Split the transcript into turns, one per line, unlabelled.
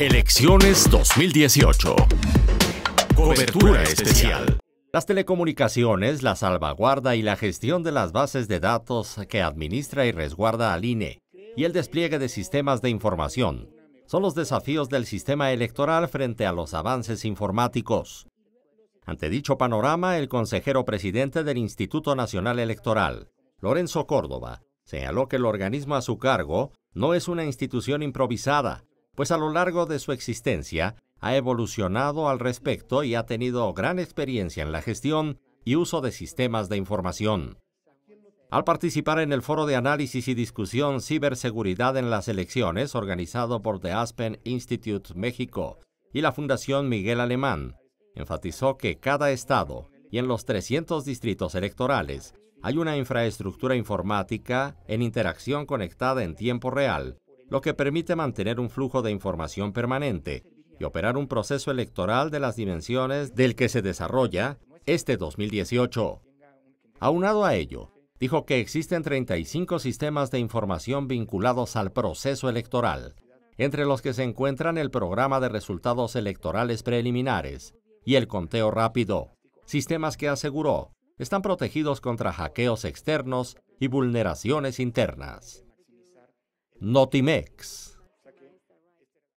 Elecciones 2018. Cobertura especial. Las telecomunicaciones, la salvaguarda y la gestión de las bases de datos que administra y resguarda al INE y el despliegue de sistemas de información son los desafíos del sistema electoral frente a los avances informáticos. Ante dicho panorama, el consejero presidente del Instituto Nacional Electoral, Lorenzo Córdoba, señaló que el organismo a su cargo no es una institución improvisada, pues a lo largo de su existencia ha evolucionado al respecto y ha tenido gran experiencia en la gestión y uso de sistemas de información. Al participar en el foro de análisis y discusión Ciberseguridad en las elecciones organizado por The Aspen Institute México y la Fundación Miguel Alemán, enfatizó que cada estado y en los 300 distritos electorales hay una infraestructura informática en interacción conectada en tiempo real lo que permite mantener un flujo de información permanente y operar un proceso electoral de las dimensiones del que se desarrolla este 2018. Aunado a ello, dijo que existen 35 sistemas de información vinculados al proceso electoral, entre los que se encuentran el programa de resultados electorales preliminares y el conteo rápido, sistemas que aseguró están protegidos contra hackeos externos y vulneraciones internas. Notimex.